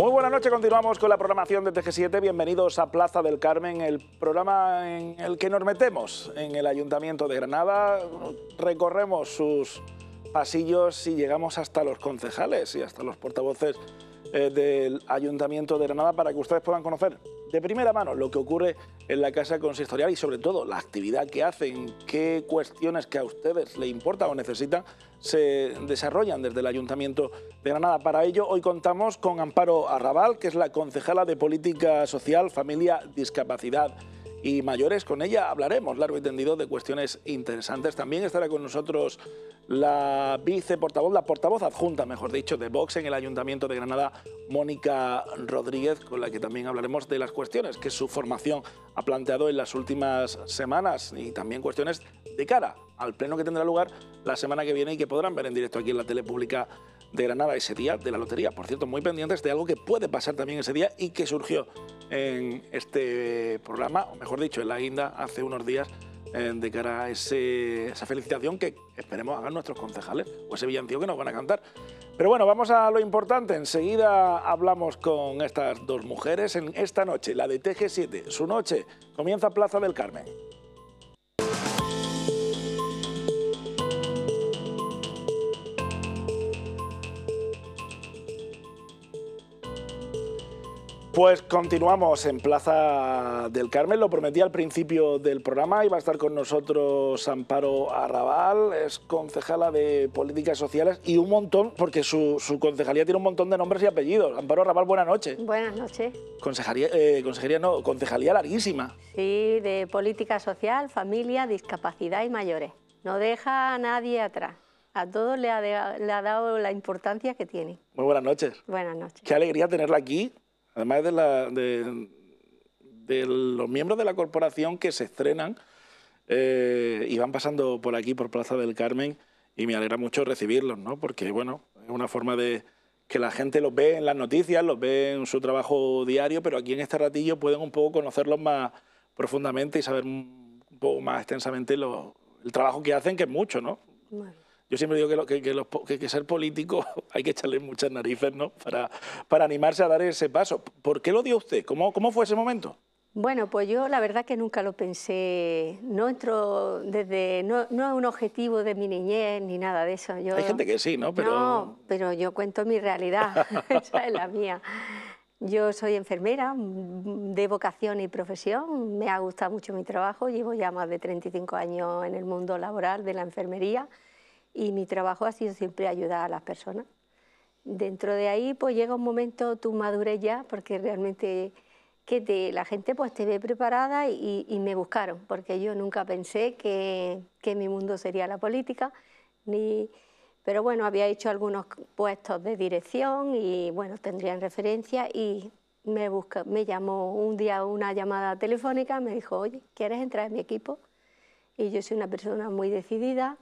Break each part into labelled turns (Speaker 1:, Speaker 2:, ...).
Speaker 1: Muy buenas noches, continuamos con la programación de TG7. Bienvenidos a Plaza del Carmen, el programa en el que nos metemos en el Ayuntamiento de Granada. Recorremos sus pasillos y llegamos hasta los concejales y hasta los portavoces eh, del Ayuntamiento de Granada para que ustedes puedan conocer de primera mano lo que ocurre en la Casa Consistorial y sobre todo la actividad que hacen, qué cuestiones que a ustedes le importa o necesitan se desarrollan desde el Ayuntamiento de Granada. Para ello hoy contamos con Amparo Arrabal, que es la concejala de Política Social, Familia, Discapacidad y mayores. Con ella hablaremos largo y tendido de cuestiones interesantes. También estará con nosotros la viceportavoz, la portavoz adjunta, mejor dicho, de Vox en el Ayuntamiento de Granada, Mónica Rodríguez, con la que también hablaremos de las cuestiones que su formación ha planteado en las últimas semanas y también cuestiones de cara al pleno que tendrá lugar la semana que viene y que podrán ver en directo aquí en la tele pública de Granada ese día de la lotería. Por cierto, muy pendientes de algo que puede pasar también ese día y que surgió en este programa, o mejor dicho, en la guinda hace unos días eh, de cara a esa felicitación que esperemos hagan nuestros concejales o ese villancico que nos van a cantar. Pero bueno, vamos a lo importante. Enseguida hablamos con estas dos mujeres en esta noche, la de TG7. Su noche comienza Plaza del Carmen. Pues continuamos en Plaza del Carmen, lo prometí al principio del programa y va a estar con nosotros Amparo Arrabal, es concejala de Políticas Sociales y un montón, porque su, concejalía tiene un montón de nombres y apellidos. Amparo Arrabal, buenas noches.
Speaker 2: Buenas noches.
Speaker 1: Consejería, eh, consejería no, concejalía larguísima.
Speaker 2: Sí, de Política Social, Familia, Discapacidad y Mayores. No deja a nadie atrás a todos le ha, dado la importancia que tiene.
Speaker 1: Muy buenas noches. Buenas noches. Qué alegría tenerla aquí además de, la, de, los miembros de la corporación que se estrenan eh, y van pasando por aquí, por Plaza del Carmen, y me alegra mucho recibirlos, ¿no? porque bueno, es una forma de que la gente los ve en las noticias, los ve en su trabajo diario, pero aquí en este ratillo pueden un poco conocerlos más profundamente y saber un poco más extensamente el trabajo que hacen, que es mucho, ¿no? Yo siempre digo que, que, ser político hay que echarle muchas narices, ¿no? Para, animarse a dar ese paso. ¿Por qué lo dio usted? ¿Cómo, fue ese momento?
Speaker 2: Bueno, pues yo la verdad que nunca lo pensé. No entro desde. No, es un objetivo de mi niñez ni nada de eso. Hay gente que sí, ¿no? Pero... No, pero yo cuento mi realidad. Esa es la mía. Yo soy enfermera de vocación y profesión. Me ha gustado mucho mi trabajo. Llevo ya más de 35 años en el mundo laboral de la enfermería y mi trabajo ha sido siempre ayudar a las personas. Dentro de ahí pues llega un momento tu madurez ya, porque realmente que la gente pues te ve preparada y, me buscaron, porque yo nunca pensé que, que, mi mundo sería la política, ni, pero bueno, había hecho algunos puestos de dirección y bueno, tendrían referencia y me, me llamó un día una llamada telefónica, me dijo, oye, ¿quieres entrar en mi equipo? Y yo soy una persona muy decidida,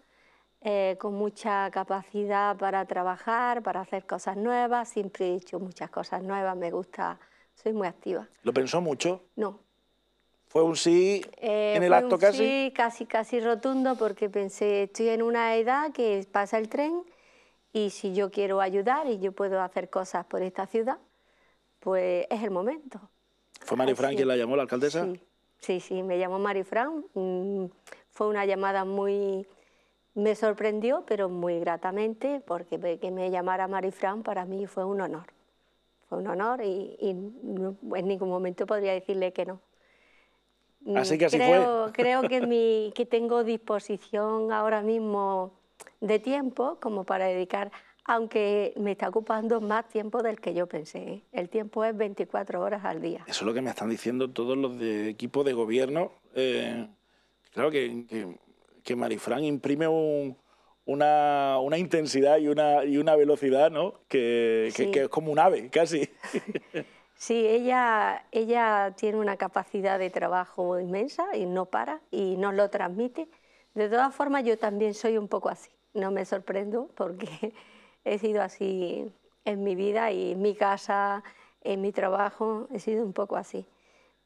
Speaker 2: eh, con mucha capacidad para trabajar, para hacer cosas nuevas. Siempre he hecho muchas cosas nuevas, me gusta, soy muy activa.
Speaker 1: ¿Lo pensó mucho? No. ¿Fue un sí eh, en el acto casi? Sí,
Speaker 2: casi, casi rotundo, porque pensé, estoy en una edad que pasa el tren y si yo quiero ayudar y yo puedo hacer cosas por esta ciudad, pues es el momento.
Speaker 1: ¿Fue Marifran quien la llamó, la alcaldesa?
Speaker 2: Sí, sí, me llamó Marifran. Mm, fue una llamada muy me sorprendió, pero muy gratamente, porque que me llamara Marifran para mí fue un honor. Fue un honor y, en ningún momento podría decirle que no. Mm, así que así creo, fue. Creo que, que tengo disposición ahora mismo de tiempo como para dedicar, aunque me está ocupando más tiempo del que yo pensé. ¿eh? El tiempo es 24 horas al día.
Speaker 1: Eso es lo que me están diciendo todos los de equipo de gobierno. Eh, claro que, que que Marifran imprime una, intensidad y una, velocidad, ¿no? Que, es como un ave, casi.
Speaker 2: Sí, ella, ella tiene una capacidad de trabajo inmensa y no para y nos lo transmite. De todas formas, yo también soy un poco así. No me sorprendo porque he sido así en mi vida y en mi casa, en mi trabajo, he sido un poco así.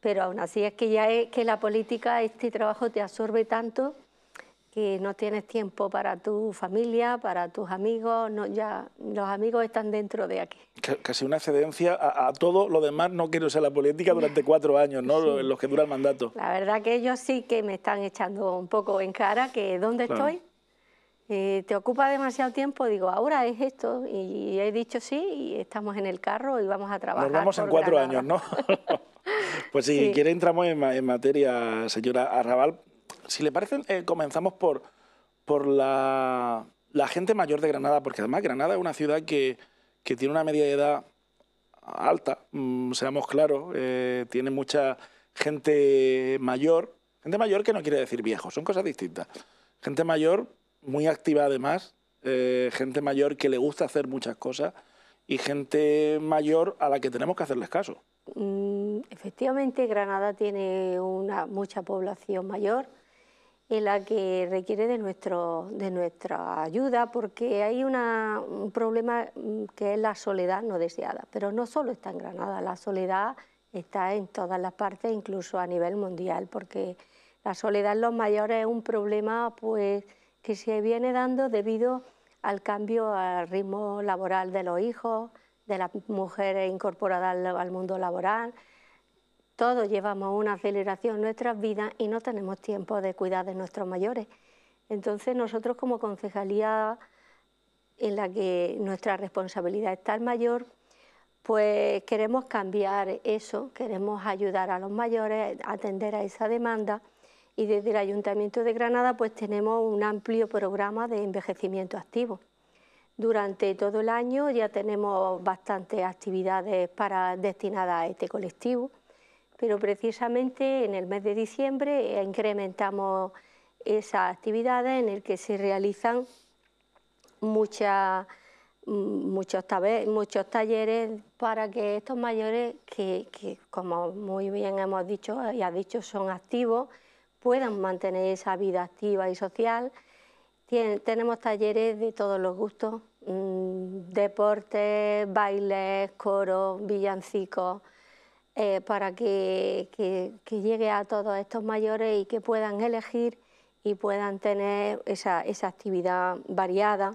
Speaker 2: Pero aún así es que ya es que la política, este trabajo te absorbe tanto que no tienes tiempo para tu familia, para tus amigos, no, ya los amigos están dentro de aquí.
Speaker 1: Casi una excedencia a, todo lo demás, no quiero ser la política durante cuatro años, ¿no? los que dura el mandato.
Speaker 2: La verdad que ellos sí que me están echando un poco en cara que dónde estoy, eh, te ocupa demasiado tiempo, digo, ahora es esto, y, he dicho sí, y estamos en el carro y vamos a trabajar. Nos vamos en cuatro años, ¿no?
Speaker 1: pues si quiere entramos en materia, señora Arrabal, si le parece, eh, comenzamos por, por la, gente mayor de Granada, porque además Granada es una ciudad que, tiene una media de edad alta, mm, seamos claros, eh, tiene mucha gente mayor, gente mayor que no quiere decir viejo, son cosas distintas. Gente mayor, muy activa además, eh, gente mayor que le gusta hacer muchas cosas y gente mayor a la que tenemos que hacerles caso.
Speaker 2: Mm, efectivamente, Granada tiene una mucha población mayor en la que requiere de, nuestro, de nuestra ayuda porque hay un problema mm, que es la soledad no deseada, pero no solo está en Granada, la soledad está en todas las partes, incluso a nivel mundial, porque la soledad en los mayores es un problema pues, que se viene dando debido al cambio al ritmo laboral de los hijos, de las mujeres incorporadas al mundo laboral, todos llevamos una aceleración en nuestras vidas y no tenemos tiempo de cuidar de nuestros mayores. Entonces nosotros como concejalía en la que nuestra responsabilidad está el mayor, pues queremos cambiar eso, queremos ayudar a los mayores, atender a esa demanda y desde el Ayuntamiento de Granada pues tenemos un amplio programa de envejecimiento activo. Durante todo el año ya tenemos bastantes actividades para, destinadas a este colectivo pero precisamente en el mes de diciembre eh, incrementamos esas actividades en el que se realizan muchas mm, muchos, talleres para que estos mayores, que, como muy bien hemos dicho eh, y ha dicho, son activos, puedan mantener esa vida activa y social. tenemos talleres de todos los gustos, mm, deportes, bailes, coros, villancicos, eh, para que, llegue a todos estos mayores y que puedan elegir y puedan tener esa, actividad variada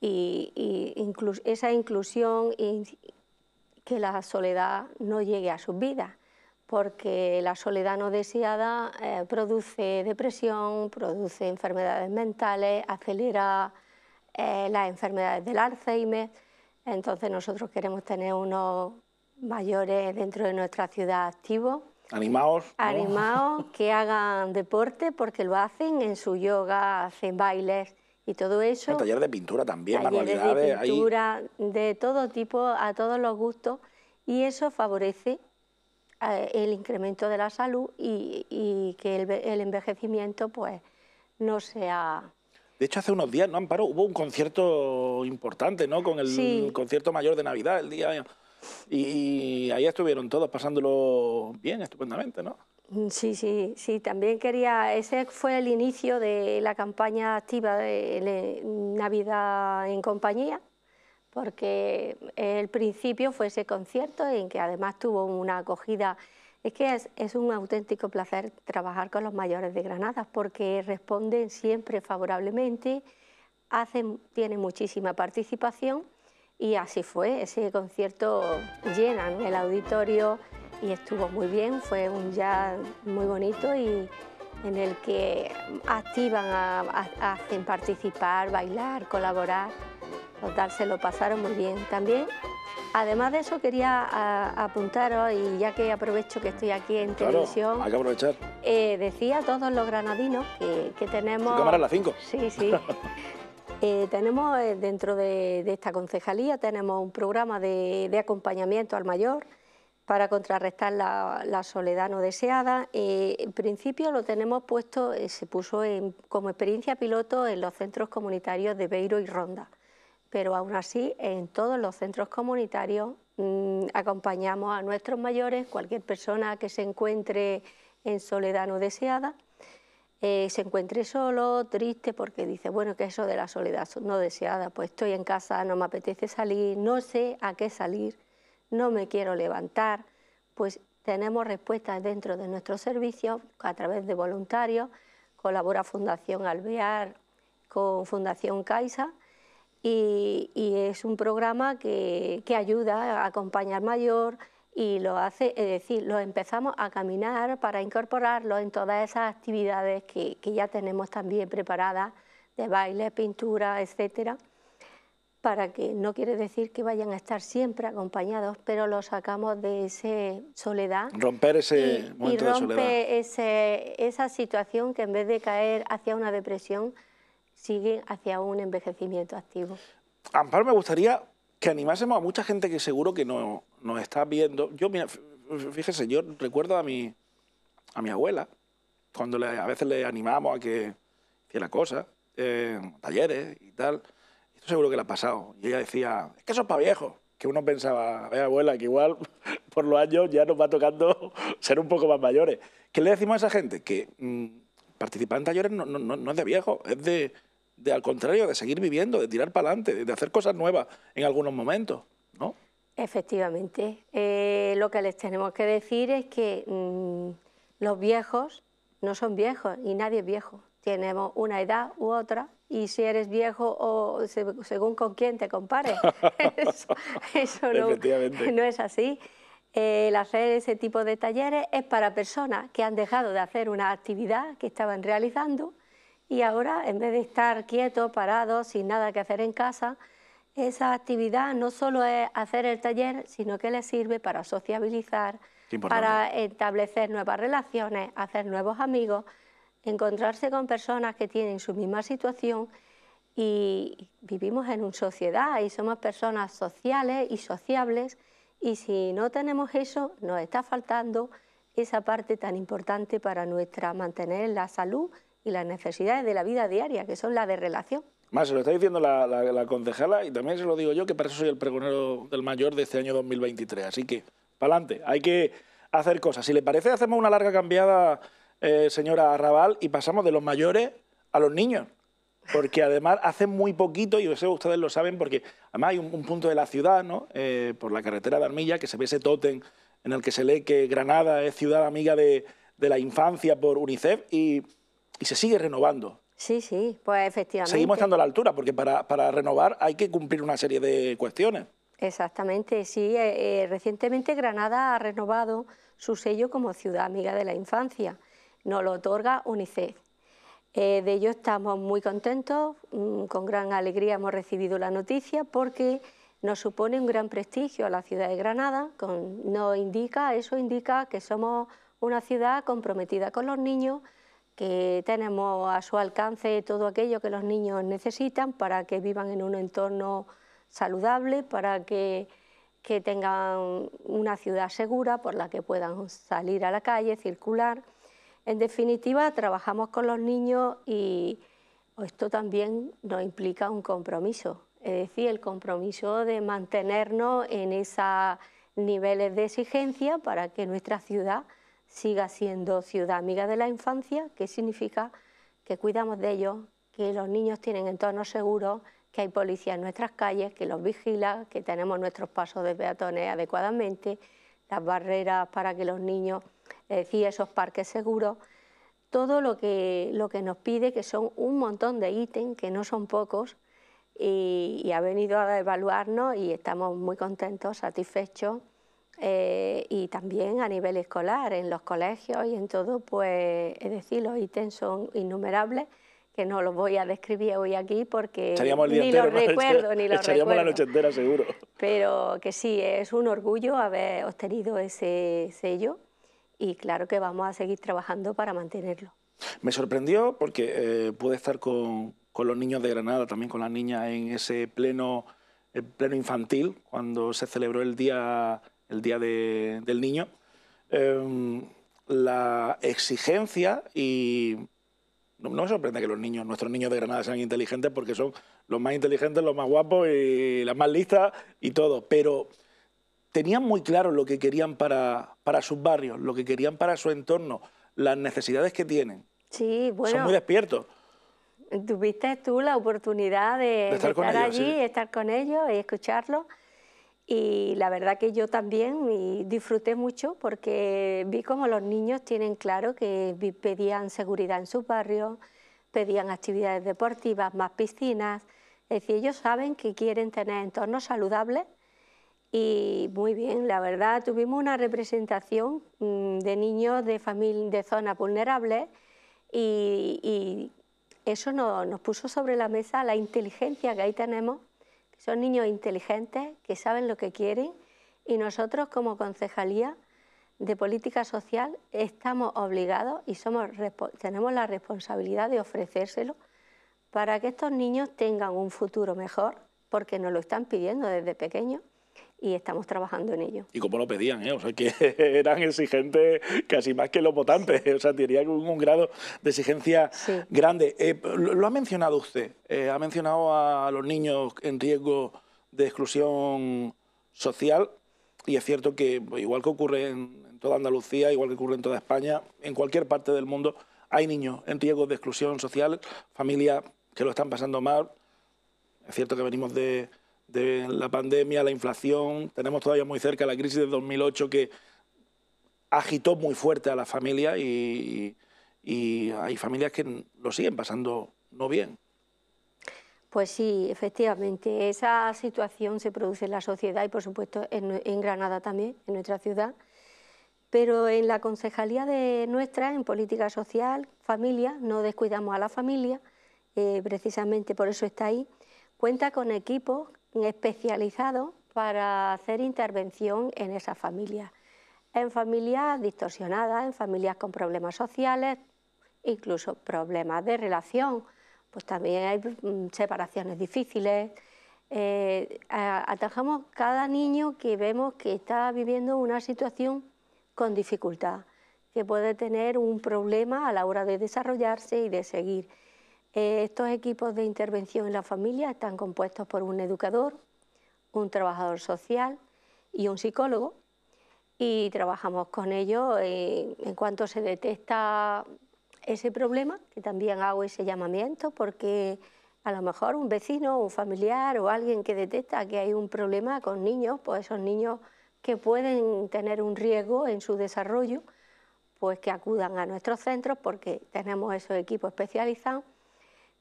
Speaker 2: y, esa inclusión y que la soledad no llegue a sus vidas, porque la soledad no deseada eh, produce depresión, produce enfermedades mentales, acelera eh, las enfermedades del Alzheimer. Entonces nosotros queremos tener unos mayores dentro de nuestra ciudad activo.
Speaker 1: Animaos. animados
Speaker 2: Animaos, que hagan deporte porque lo hacen en su yoga, hacen bailes y todo eso. taller de
Speaker 1: pintura también, talleres de pintura,
Speaker 2: de todo tipo, a todos los gustos. Y eso favorece eh, el incremento de la salud y, que el, envejecimiento pues no sea...
Speaker 1: De hecho, hace unos días, ¿no, Amparo? Hubo un concierto importante, ¿no? Con el concierto mayor de Navidad, el día y, ahí estuvieron todos pasándolo bien, estupendamente, ¿no?
Speaker 2: Mm, sí, sí, sí, también quería, ese fue el inicio de la campaña activa de eh, Navidad en compañía, porque el principio fue ese concierto en que además tuvo una acogida, es que es, un auténtico placer trabajar con los mayores de Granada, porque responden siempre favorablemente, hacen, tienen muchísima participación y así fue, ese concierto llenan el auditorio y estuvo muy bien, fue un jazz muy bonito y en el que activan, a, hacen participar, bailar, colaborar. Total, se lo pasaron muy bien también. Además de eso, quería apuntaros, y ya que aprovecho que estoy aquí en televisión... Eh, decía a todos los granadinos que, que tenemos... ¿Cámara en las 5? Sí, sí. Eh, tenemos eh, dentro de, esta concejalía tenemos un programa de, acompañamiento al mayor para contrarrestar la, soledad no deseada. Eh, en principio lo tenemos puesto, se puso como experiencia piloto en los centros comunitarios de Beiro y Ronda, pero aún así en todos los centros comunitarios mm, acompañamos a nuestros mayores, cualquier persona que se encuentre en soledad no deseada eh, se encuentre solo, triste, porque dice, bueno, que eso de la soledad no deseada, pues estoy en casa, no me apetece salir, no sé a qué salir, no me quiero levantar, pues tenemos respuestas dentro de nuestros servicios a través de voluntarios, colabora Fundación Alvear con Fundación Caixa y, es un programa que ayuda a acompañar mayor, y lo hace, es decir, lo empezamos a caminar para incorporarlo en todas esas actividades que, ya tenemos también preparadas, de baile, pintura, etcétera, para que no quiere decir que vayan a estar siempre acompañados, pero lo sacamos de ese soledad.
Speaker 1: Romper ese y, momento rompe
Speaker 2: esa situación que en vez de caer hacia una depresión, sigue hacia un envejecimiento activo.
Speaker 1: Amparo, me gustaría que animásemos a mucha gente que seguro que no, nos está viendo. Yo, mira, fíjese, yo recuerdo a mi, a mi abuela, cuando a veces le animamos a que hiciera cosas, eh, talleres y tal. Esto seguro que le ha pasado. Y ella decía, es que eso es para viejos. Que uno pensaba, a abuela, que igual por los años ya nos va tocando ser un poco más mayores. ¿Qué le decimos a esa gente? Que mm, participar en talleres no, es de viejo es de, de, al contrario, de seguir viviendo, de tirar para adelante, de hacer cosas nuevas en algunos momentos, ¿no?
Speaker 2: Efectivamente. Eh, lo que les tenemos que decir es que mm, los viejos no son viejos y nadie es viejo. Tenemos una edad u otra y si eres viejo o según con quién te compares. eso, no, es así. el hacer ese tipo de talleres es para personas que han dejado de hacer una actividad que estaban realizando y ahora, en vez de estar quietos, parados, sin nada que hacer en casa, esa actividad no solo es hacer el taller, sino que le sirve para sociabilizar, para establecer nuevas relaciones, hacer nuevos amigos, encontrarse con personas que tienen su misma situación y vivimos en una sociedad y somos personas sociales y sociables y si no tenemos eso nos está faltando esa parte tan importante para nuestra mantener la salud y las necesidades de la vida diaria, que son las de relación.
Speaker 1: Más, se lo está diciendo la, concejala y también se lo digo yo, que para eso soy el pregonero del mayor de este año 2023. Así que, para adelante, hay que hacer cosas. Si le parece, hacemos una larga cambiada, eh, señora Arrabal, y pasamos de los mayores a los niños. Porque además hace muy poquito, y eso ustedes lo saben, porque además hay un, punto de la ciudad, ¿no? Eh, por la carretera de Armilla, que se ve ese tótem en el que se lee que Granada es ciudad amiga de, la infancia por UNICEF y se sigue renovando.
Speaker 2: Sí, sí, pues efectivamente. Seguimos estando a la
Speaker 1: altura, porque para, renovar hay que cumplir una serie de cuestiones.
Speaker 2: Exactamente, sí. Eh, eh, recientemente Granada ha renovado su sello como ciudad amiga de la infancia. Nos lo otorga UNICEF. Eh, de ello estamos muy contentos, mm, con gran alegría hemos recibido la noticia porque nos supone un gran prestigio a la ciudad de Granada, indica, eso indica que somos una ciudad comprometida con los niños, que tenemos a su alcance todo aquello que los niños necesitan para que vivan en un entorno saludable, para que, que tengan una ciudad segura por la que puedan salir a la calle, circular. En definitiva, trabajamos con los niños y esto también nos implica un compromiso, es decir, el compromiso de mantenernos en esos niveles de exigencia para que nuestra ciudad siga siendo ciudad amiga de la infancia, que significa que cuidamos de ellos, que los niños tienen entornos seguros, que hay policía en nuestras calles, que los vigila, que tenemos nuestros pasos de peatones adecuadamente, las barreras para que los niños, es esos parques seguros, todo lo que, lo que nos pide, que son un montón de ítems, que no son pocos, y ha venido a evaluarnos y estamos muy contentos, satisfechos eh, y también a nivel escolar, en los colegios y en todo, pues es decir, los ítems son innumerables que no los voy a describir hoy aquí porque ni los recuerdo, ni los recuerdo. la noche
Speaker 1: entera seguro.
Speaker 2: Pero que sí, es un orgullo haber obtenido ese sello y claro que vamos a seguir trabajando para mantenerlo.
Speaker 1: Me sorprendió porque eh, pude estar con, con, los niños de Granada, también con las niñas en ese pleno, el pleno infantil, cuando se celebró el Día el Día del Niño, em, la exigencia y... No, me sorprende que los niños, nuestros niños de Granada sean inteligentes porque son los más inteligentes, los más guapos y las más listas y todo, pero tenían muy claro lo que querían para, para sus barrios, lo que querían para su entorno, las necesidades que tienen.
Speaker 2: Sí, bueno. Son muy despiertos tuviste tú la oportunidad de, estar, allí, estar con ellos y escucharlos. Y la verdad que yo también disfruté mucho porque vi como los niños tienen claro que pedían seguridad en sus barrios, pedían actividades deportivas, más piscinas. Es decir, ellos saben que quieren tener entornos saludables y muy bien, la verdad, tuvimos una representación mm, de niños de, de zonas vulnerables y, eso nos puso sobre la mesa la inteligencia que ahí tenemos son niños inteligentes que saben lo que quieren y nosotros como concejalía de política social estamos obligados y tenemos la responsabilidad de ofrecérselo para que estos niños tengan un futuro mejor, porque nos lo están pidiendo desde pequeños y estamos trabajando en ello.
Speaker 1: Y como lo pedían, eh? o sea, que eran exigentes casi más que los votantes, o sea, tenía un, grado de exigencia grande. Eh, lo, ha mencionado usted, eh, ha mencionado a los niños en riesgo de exclusión social y es cierto que igual que ocurre en, en toda Andalucía, igual que ocurre en toda España, en cualquier parte del mundo hay niños en riesgo de exclusión social, familias que lo están pasando mal. Es cierto que venimos de de la pandemia, la inflación, tenemos todavía muy cerca la crisis de 2008 que agitó muy fuerte a la familia y, hay familias que lo siguen pasando no bien.
Speaker 2: Pues sí, efectivamente, esa situación se produce en la sociedad y por supuesto en, Granada también, en nuestra ciudad. Pero en la concejalía de nuestra, en política social, familia, no descuidamos a la familia, eh, precisamente por eso está ahí. Cuenta con equipos especializado para hacer intervención en esas familias, en familias distorsionadas, en familias con problemas sociales, incluso problemas de relación, pues también hay mm, separaciones difíciles. Eh, atajamos cada niño que vemos que está viviendo una situación con dificultad, que puede tener un problema a la hora de desarrollarse y de seguir. Eh, estos equipos de intervención en la familia están compuestos por un educador, un trabajador social y un psicólogo y trabajamos con ellos en cuanto se detecta ese problema, que también hago ese llamamiento porque a lo mejor un vecino, un familiar o alguien que detecta que hay un problema con niños, pues esos niños que pueden tener un riesgo en su desarrollo, pues que acudan a nuestros centros porque tenemos esos equipos especializados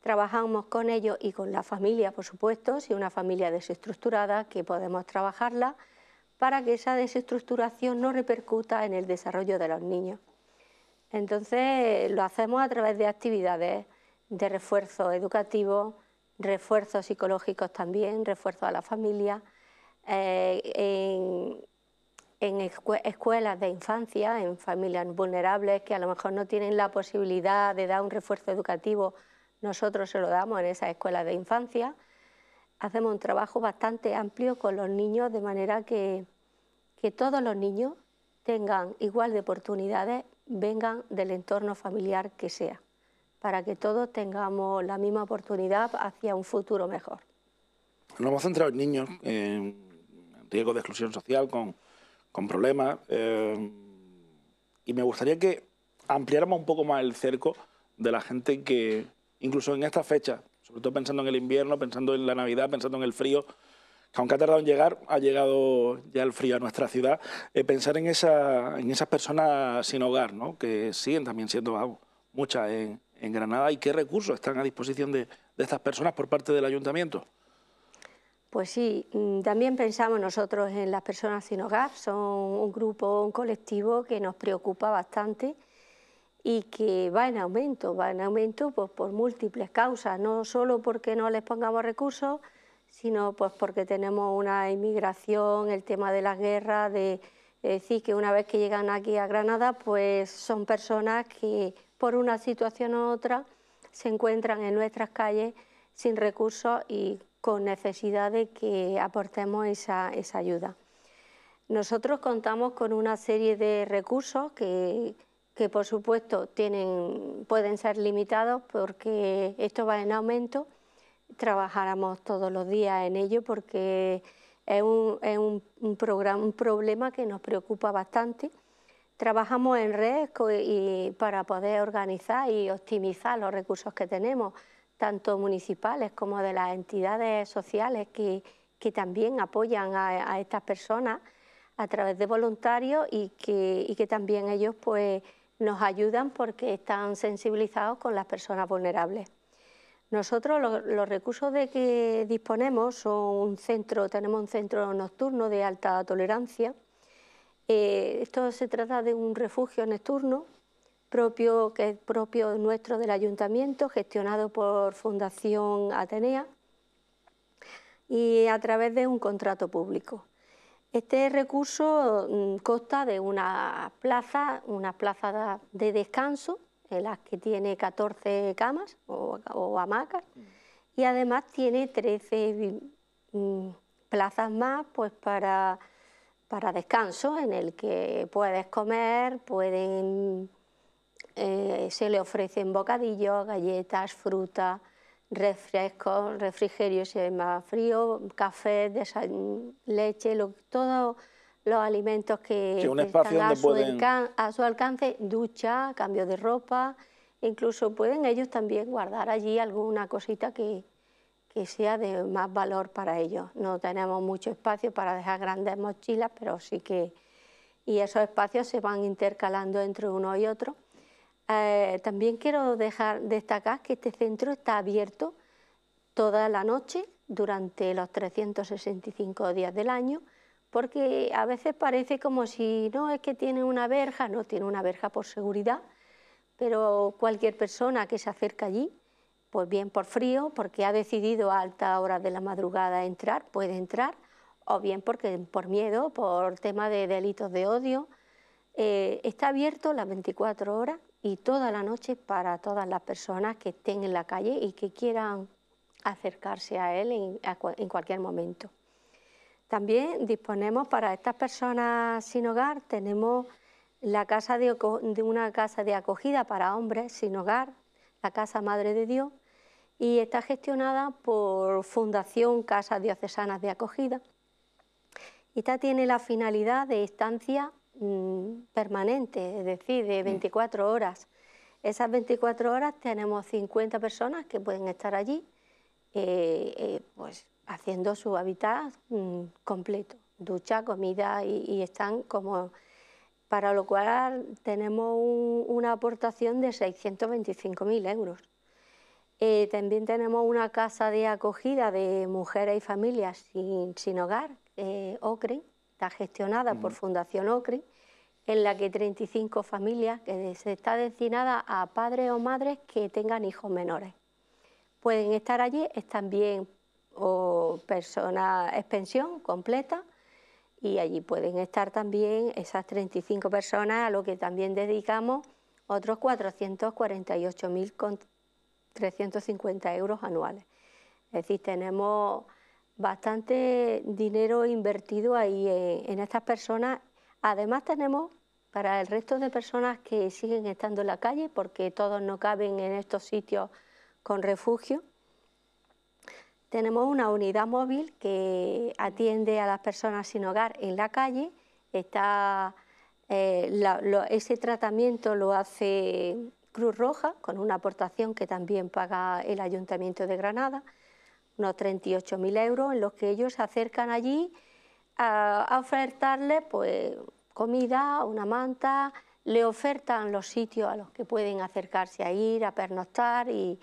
Speaker 2: trabajamos con ellos y con la familia, por supuesto, si una familia desestructurada, que podemos trabajarla para que esa desestructuración no repercuta en el desarrollo de los niños. Entonces lo hacemos a través de actividades de refuerzo educativo, refuerzos psicológicos también, refuerzo a la familia, eh, en, escuelas de infancia, en familias vulnerables que a lo mejor no tienen la posibilidad de dar un refuerzo educativo nosotros se lo damos en esas escuelas de infancia. Hacemos un trabajo bastante amplio con los niños, de manera que, todos los niños tengan igual de oportunidades, vengan del entorno familiar que sea, para que todos tengamos la misma oportunidad hacia un futuro mejor.
Speaker 1: Nos hemos centrado en niños en riesgo de exclusión social, con, problemas, eh, y me gustaría que ampliáramos un poco más el cerco de la gente que, incluso en esta fecha, sobre todo pensando en el invierno, pensando en la Navidad, pensando en el frío, que aunque ha tardado en llegar, ha llegado ya el frío a nuestra ciudad, eh, pensar en, esas personas sin hogar, ¿no? que siguen también siendo muchas en, Granada y qué recursos están a disposición de, de estas personas por parte del ayuntamiento.
Speaker 2: Pues sí, mm, también pensamos nosotros en las personas sin hogar, son un grupo, un colectivo que nos preocupa bastante y que va en aumento, va en aumento pues, por múltiples causas, no solo porque no les pongamos recursos, sino pues porque tenemos una inmigración, el tema de las guerras, de, decir que una vez que llegan aquí a Granada, pues son personas que por una situación u otra se encuentran en nuestras calles sin recursos y con necesidad de que aportemos esa, esa ayuda. Nosotros contamos con una serie de recursos que que por supuesto tienen, pueden ser limitados porque esto va en aumento, trabajáramos todos los días en ello porque es un, problema que nos preocupa bastante. Trabajamos en red y para poder organizar y optimizar los recursos que tenemos, tanto municipales como de las entidades sociales que, que también apoyan a, estas personas a través de voluntarios y que, y que también ellos pues nos ayudan porque están sensibilizados con las personas vulnerables. Nosotros los recursos de que disponemos son un centro, tenemos un centro nocturno de alta tolerancia. Eh, esto se trata de un refugio nocturno propio, que es propio nuestro del ayuntamiento, gestionado por Fundación Atenea y a través de un contrato público. Este recurso mm, consta de una plaza, una plaza de descanso, en las que tiene 14 camas o, hamacas, mm. y además tiene 13 mm, plazas más pues, para, descanso, en el que puedes comer, pueden, eh, se le ofrecen bocadillos, galletas, frutas refrescos, refrigerio si más frío, café, leche, todos los alimentos que, a, su alcance, ducha, cambio de ropa, incluso pueden ellos también guardar allí alguna cosita que sea de más valor para ellos. No tenemos mucho espacio para dejar grandes mochilas, pero sí que... Y esos espacios se van intercalando entre uno y otro. Eh, también quiero destacar que este centro está abierto toda la noche durante los 365 días del año, porque a veces parece como si no es que tiene una verja, no tiene una verja por seguridad, pero cualquier persona que se acerca allí, pues bien por frío, porque ha decidido a alta hora de la madrugada entrar, puede entrar, o bien porque por miedo, por tema de delitos de odio, eh, está abierto las 24 horas y toda la noche para todas las personas que estén en la calle y que quieran acercarse a él en, cualquier momento. También disponemos para estas personas sin hogar, tenemos la casa una casa de acogida para hombres sin hogar, la Casa Madre de Dios, y está gestionada por Fundación Casas Diocesanas de Acogida. Esta tiene la finalidad de estancia Mm, permanente, es decir, de 24 mm. horas. Esas 24 horas tenemos 50 personas que pueden estar allí, eh, eh, pues haciendo su hábitat mm, completo, ducha, comida y, están como... Para lo cual tenemos una aportación de 625.000 euros. Eh, también tenemos una casa de acogida de mujeres y familias sin, hogar, OCRE, está gestionada por Fundación OCRI, en la que 35 familias, que se está destinada a padres o madres que tengan hijos menores. Pueden estar allí, están bien o personas, expensión completa, y allí pueden estar también esas 35 personas a lo que también dedicamos otros 448.350 euros anuales. Es decir, tenemos bastante dinero invertido ahí eh, en, estas personas. Además tenemos para el resto de personas que siguen estando en la calle, porque todos no caben en estos sitios con refugio, tenemos una unidad móvil que atiende a las personas sin hogar en la calle. Está, eh, ese tratamiento lo hace Cruz Roja con una aportación que también paga el Ayuntamiento de Granada unos 38.000 euros, en los que ellos se acercan allí a, ofertarle pues, comida, una manta, le ofertan los sitios a los que pueden acercarse a ir, a pernoctar y,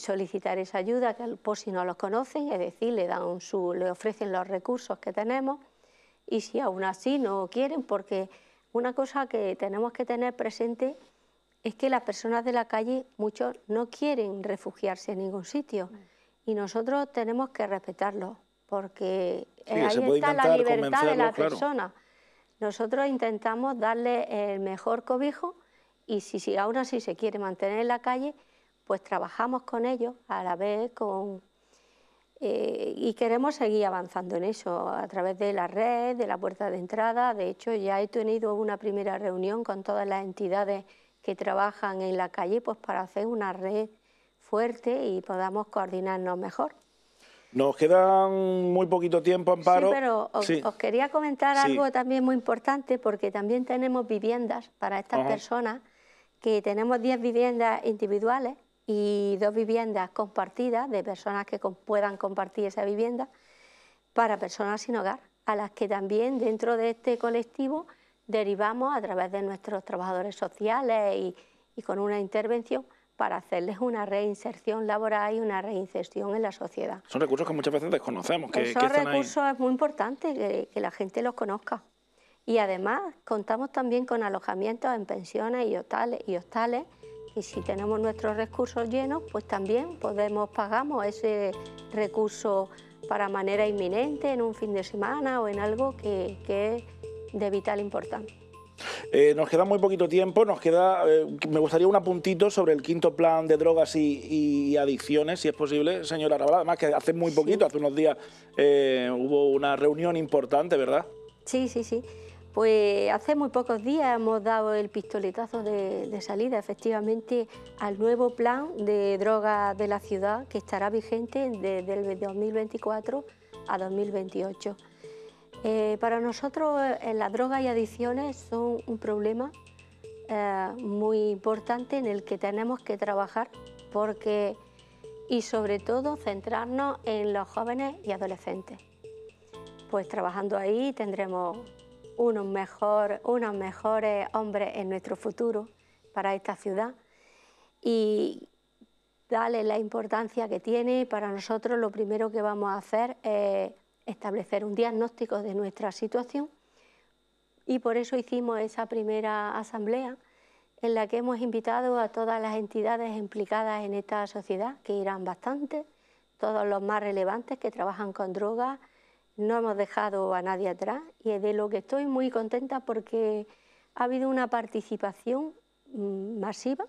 Speaker 2: solicitar esa ayuda, que por si no los conocen, es decir, le, dan su, le ofrecen los recursos que tenemos y si aún así no quieren, porque una cosa que tenemos que tener presente es que las personas de la calle, muchos no quieren refugiarse en ningún sitio y nosotros tenemos que respetarlo, porque ahí está la libertad de la persona. Nosotros intentamos darle el mejor cobijo y si, aún así se quiere mantener en la calle, pues trabajamos con ellos a la vez con... Eh, y queremos seguir avanzando en eso a través de la red, de la puerta de entrada. De hecho, ya he tenido una primera reunión con todas las entidades que trabajan en la calle pues para hacer una red fuerte y podamos coordinarnos mejor.
Speaker 1: Nos quedan muy poquito tiempo, Amparo. Sí, pero os,
Speaker 2: quería comentar algo también muy importante, porque también tenemos viviendas para estas personas, que tenemos 10 viviendas individuales y dos viviendas compartidas, de personas que puedan compartir esa vivienda, para personas sin hogar, a las que también dentro de este colectivo derivamos a través de nuestros trabajadores sociales y con una intervención para hacerles una reinserción laboral y una reinserción en la sociedad.
Speaker 1: Son recursos que muchas veces desconocemos. Que, Esos recursos
Speaker 2: es muy importante que, la gente los conozca. Y además contamos también con alojamientos en pensiones y hostales, y hostales. Y si tenemos nuestros recursos llenos, pues también podemos pagamos ese recurso para manera inminente, en un fin de semana o en algo que, que es de vital importancia.
Speaker 1: Eh, nos queda muy poquito tiempo, nos queda, eh, me gustaría un apuntito sobre el quinto plan de drogas y, adicciones, si es posible, señora Rabal. Además que hace muy poquito, hace unos días, eh, hubo una reunión importante, ¿verdad?
Speaker 2: Sí, sí, sí. Pues hace muy pocos días hemos dado el pistoletazo de, de salida, efectivamente, al nuevo plan de drogas de la ciudad que estará vigente desde el 2024 a 2028. Eh, para nosotros la eh, las drogas y adicciones son un problema eh, muy importante en el que tenemos que trabajar porque, y sobre todo centrarnos en los jóvenes y adolescentes. Pues trabajando ahí tendremos unos, unos mejores hombres en nuestro futuro para esta ciudad y darle la importancia que tiene. Para nosotros lo primero que vamos a hacer es establecer un diagnóstico de nuestra situación y por eso hicimos esa primera asamblea en la que hemos invitado a todas las entidades implicadas en esta sociedad, que irán bastante, todos los más relevantes que trabajan con drogas, no hemos dejado a nadie atrás y de lo que estoy muy contenta porque ha habido una participación mm, masiva,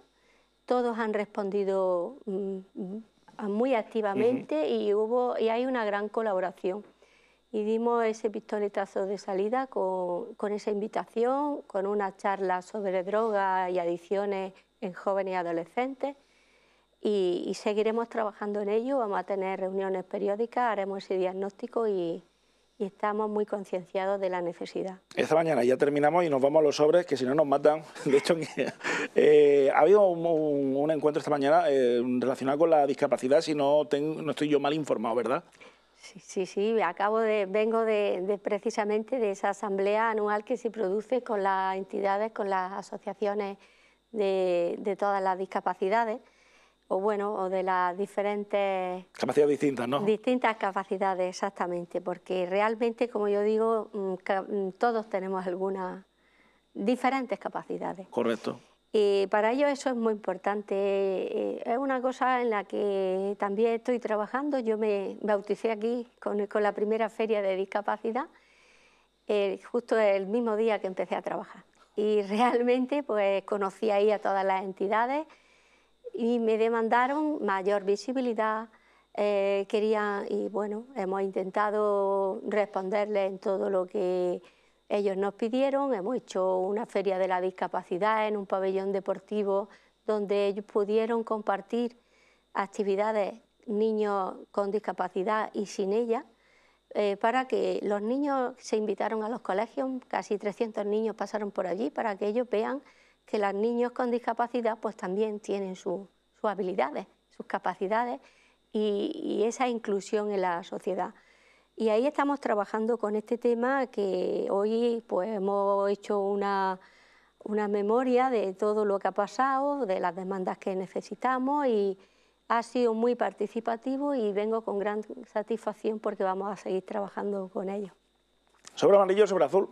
Speaker 2: todos han respondido mm, mm, muy activamente y hubo y hay una gran colaboración y dimos ese pistoletazo de salida con, con esa invitación, con una charla sobre drogas y adicciones en jóvenes y adolescentes y, seguiremos trabajando en ello, vamos a tener reuniones periódicas, haremos ese diagnóstico y, estamos muy concienciados de la necesidad.
Speaker 1: Esta mañana ya terminamos y nos vamos a los sobres, que si no nos matan. De hecho, eh, ha habido un, encuentro esta mañana eh, relacionado con la discapacidad, si no, no estoy yo mal informado, ¿verdad?
Speaker 2: Sí, sí, sí. Acabo de, vengo de, precisamente de esa asamblea anual que se produce con las entidades, con las asociaciones de, de todas las discapacidades, o bueno, o de las diferentes...
Speaker 1: Capacidades distintas, ¿no?
Speaker 2: Distintas capacidades, exactamente, porque realmente, como yo digo, mm, mm, todos tenemos algunas diferentes capacidades. Correcto. Y eh, para ellos eso es muy importante. Eh, es una cosa en la que también estoy trabajando. Yo me bauticé aquí con, la primera feria de discapacidad, eh, justo el mismo día que empecé a trabajar. Y realmente pues conocí ahí a todas las entidades y me demandaron mayor visibilidad. querían, y bueno, hemos intentado responderles en todo lo que ellos nos pidieron, hemos hecho una feria de la discapacidad en un pabellón deportivo donde ellos pudieron compartir actividades niños con discapacidad y sin ella, eh, para que los niños se invitaron a los colegios, casi 300 niños pasaron por allí, para que ellos vean que los niños con discapacidad pues también tienen sus habilidades, sus capacidades y, esa inclusión en la sociedad. Y ahí estamos trabajando con este tema que hoy pues, hemos hecho una, una memoria de todo lo que ha pasado, de las demandas que necesitamos y ha sido muy participativo y vengo con gran satisfacción porque vamos a seguir trabajando con ellos.
Speaker 1: ¿Sobre amarillo o sobre azul?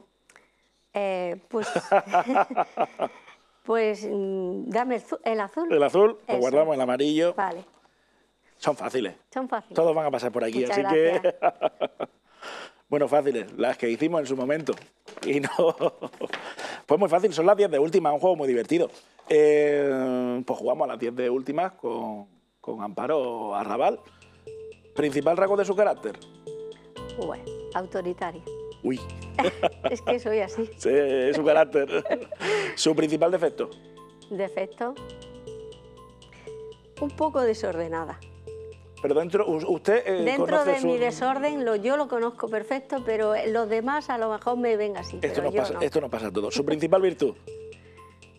Speaker 1: Eh, pues,
Speaker 2: pues mm, dame el, azul. El azul, lo guardamos el amarillo. Vale. Son fáciles. Son fáciles. Todos
Speaker 1: van a pasar por aquí, así que... bueno, fáciles, las que hicimos en su momento. Y no... pues muy fácil, son las 10 de última, un juego muy divertido. Eh, pues jugamos a las 10 de últimas con, con Amparo Arrabal. ¿Principal rasgo de su carácter?
Speaker 2: Bueno, autoritario.
Speaker 1: Uy. es
Speaker 2: que soy así.
Speaker 1: Sí, es su carácter. ¿Su principal defecto?
Speaker 2: Defecto. Un poco desordenada.
Speaker 1: Pero dentro, usted eh, Dentro de mi
Speaker 2: desorden, yo lo conozco perfecto, pero eh, los demás a lo mejor me ven así. Esto, pasa, no.
Speaker 1: esto pasa a todos. ¿Su principal virtud?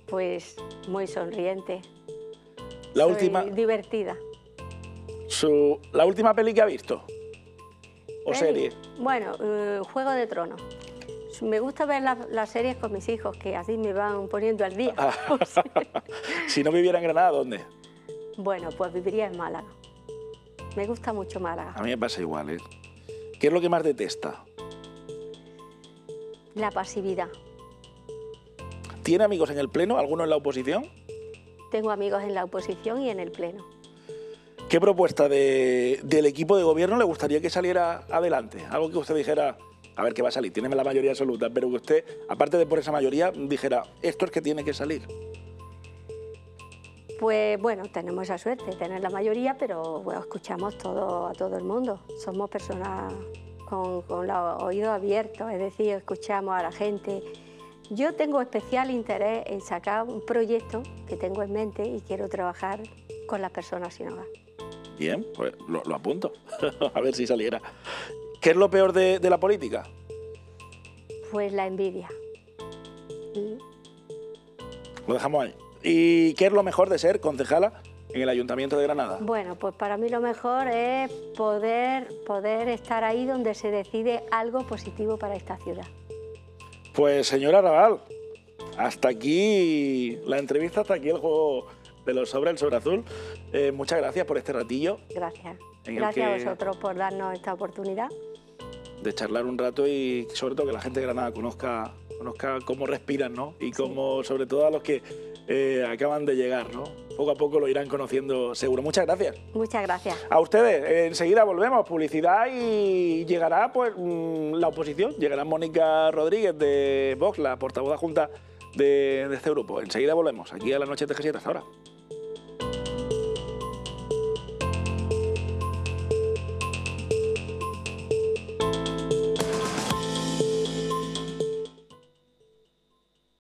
Speaker 2: Pues muy sonriente. La última. Divertida.
Speaker 1: ¿La última peli que ha visto? ¿O serie?
Speaker 2: Bueno, eh, Juego de Tronos. Me gusta ver las series con mis hijos, que así me van poniendo al día.
Speaker 1: Ah. si no viviera en Granada, ¿dónde?
Speaker 2: Bueno, pues viviría en Málaga. Me gusta mucho Málaga.
Speaker 1: A mí me pasa igual, ¿eh? ¿Qué es lo que más detesta?
Speaker 2: La pasividad.
Speaker 1: ¿Tiene amigos en el Pleno? ¿Alguno en la oposición?
Speaker 2: Tengo amigos en la oposición y en el Pleno.
Speaker 1: ¿Qué propuesta del equipo de gobierno le gustaría que saliera adelante? Algo que usted dijera, a ver qué va a salir, tiene la mayoría absoluta, pero que usted, aparte de por esa mayoría, dijera, esto es que tiene que salir.
Speaker 2: Pues bueno, tenemos esa suerte de tener la mayoría, pero bueno, escuchamos todo, a todo el mundo. Somos personas con, los oídos abiertos, es decir, escuchamos a la gente. Yo tengo especial interés en sacar un proyecto que tengo en mente y quiero trabajar con las personas sin hogar.
Speaker 1: Bien, pues lo, apunto, a ver si saliera. ¿Qué es lo peor de, la política?
Speaker 2: Pues la envidia.
Speaker 1: Lo dejamos ahí. ¿Y qué es lo mejor de ser concejala en el Ayuntamiento de Granada?
Speaker 2: Bueno, pues para mí lo mejor es poder, poder estar ahí donde se decide algo positivo para esta ciudad.
Speaker 1: Pues señora Raval, hasta aquí la entrevista, hasta aquí el juego de los sobre el sobre azul. Eh, muchas gracias por este ratillo. Gracias. Gracias a vosotros
Speaker 2: por darnos esta oportunidad.
Speaker 1: De charlar un rato y sobre todo que la gente de Granada conozca, conozca cómo respiran, ¿no? Y cómo, sobre todo a los que eh, acaban de llegar, ¿no? Poco a poco lo irán conociendo seguro. Muchas gracias.
Speaker 2: Muchas gracias.
Speaker 1: A ustedes, enseguida volvemos, publicidad y llegará pues mm, la oposición, llegará Mónica Rodríguez de Vox, la portavoz adjunta de, este grupo. Enseguida volvemos, aquí a la noche de G7 hasta ahora.